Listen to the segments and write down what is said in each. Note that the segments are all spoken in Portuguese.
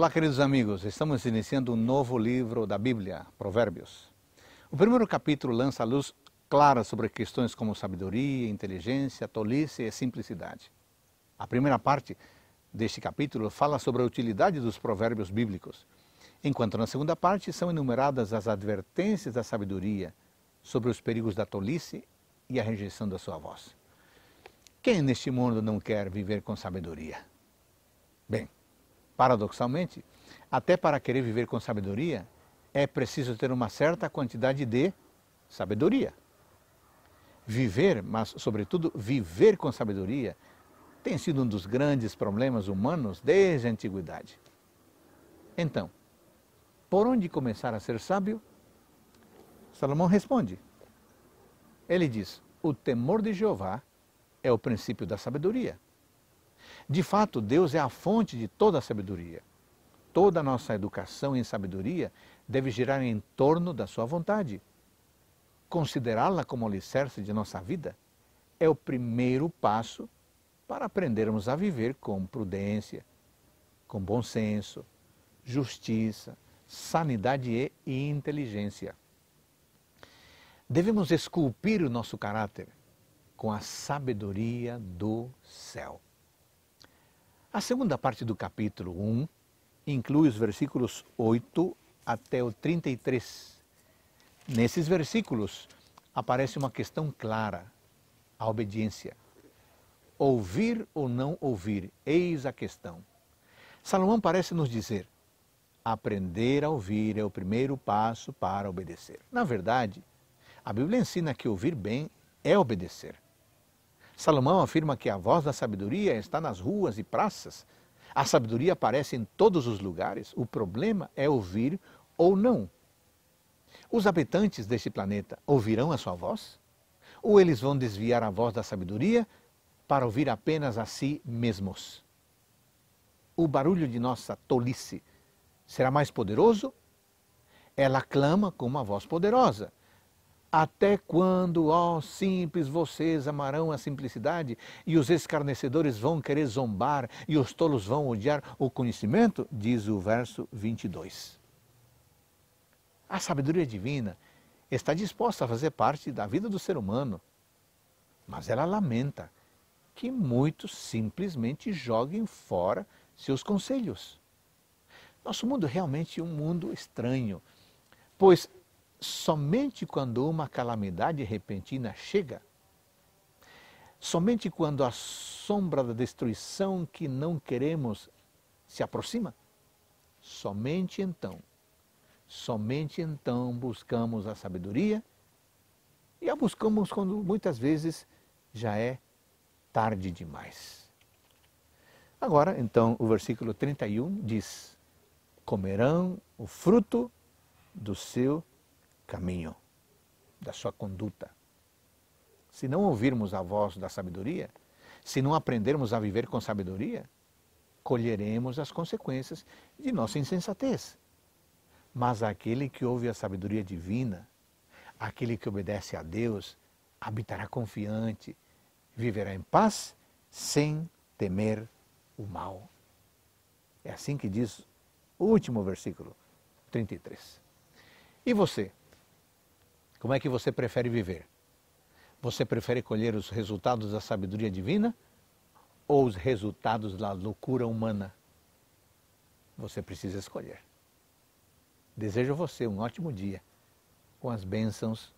Olá, queridos amigos. Estamos iniciando um novo livro da Bíblia, Provérbios. O primeiro capítulo lança a luz clara sobre questões como sabedoria, inteligência, tolice e simplicidade. A primeira parte deste capítulo fala sobre a utilidade dos provérbios bíblicos, enquanto na segunda parte são enumeradas as advertências da sabedoria sobre os perigos da tolice e a rejeição da sua voz. Quem neste mundo não quer viver com sabedoria? Bem, Paradoxalmente, até para querer viver com sabedoria, é preciso ter uma certa quantidade de sabedoria. Viver, mas sobretudo viver com sabedoria, tem sido um dos grandes problemas humanos desde a antiguidade. Então, por onde começar a ser sábio? Salomão responde. Ele diz: O temor de Jeová é o princípio da sabedoria. De fato, Deus é a fonte de toda a sabedoria. Toda a nossa educação em sabedoria deve girar em torno da sua vontade. Considerá-la como alicerce de nossa vida é o primeiro passo para aprendermos a viver com prudência, com bom senso, justiça, sanidade e inteligência. Devemos esculpir o nosso caráter com a sabedoria do céu. A segunda parte do capítulo 1 inclui os versículos 8 até o 33. Nesses versículos aparece uma questão clara: a obediência. Ouvir ou não ouvir, eis a questão. Salomão parece nos dizer: aprender a ouvir é o primeiro passo para obedecer. Na verdade, a Bíblia ensina que ouvir bem é obedecer. Salomão afirma que a voz da sabedoria está nas ruas e praças. A sabedoria aparece em todos os lugares. O problema é ouvir ou não. Os habitantes deste planeta ouvirão a sua voz? Ou eles vão desviar a voz da sabedoria para ouvir apenas a si mesmos? O barulho de nossa tolice será mais poderoso? Ela clama com uma voz poderosa. Até quando, ó simples, vocês amarão a simplicidade e os escarnecedores vão querer zombar e os tolos vão odiar o conhecimento? Diz o verso 22. A sabedoria divina está disposta a fazer parte da vida do ser humano, mas ela lamenta que muitos simplesmente joguem fora seus conselhos. Nosso mundo é realmente um mundo estranho, pois somente quando uma calamidade repentina chega, somente quando a sombra da destruição que não queremos se aproxima, somente então, somente então buscamos a sabedoria e a buscamos quando muitas vezes já é tarde demais. Agora, então, o versículo 31 diz: Comerão o fruto do seu caminho, da sua conduta. Se não ouvirmos a voz da sabedoria, se não aprendermos a viver com sabedoria, colheremos as consequências de nossa insensatez. Mas aquele que ouve a sabedoria divina, aquele que obedece a Deus, habitará confiante, viverá em paz, sem temer o mal. É assim que diz o último versículo, 33. E você? Como é que você prefere viver? Você prefere colher os resultados da sabedoria divina ou os resultados da loucura humana? Você precisa escolher. Desejo a você um ótimo dia com as bênçãos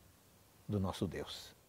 do nosso Deus.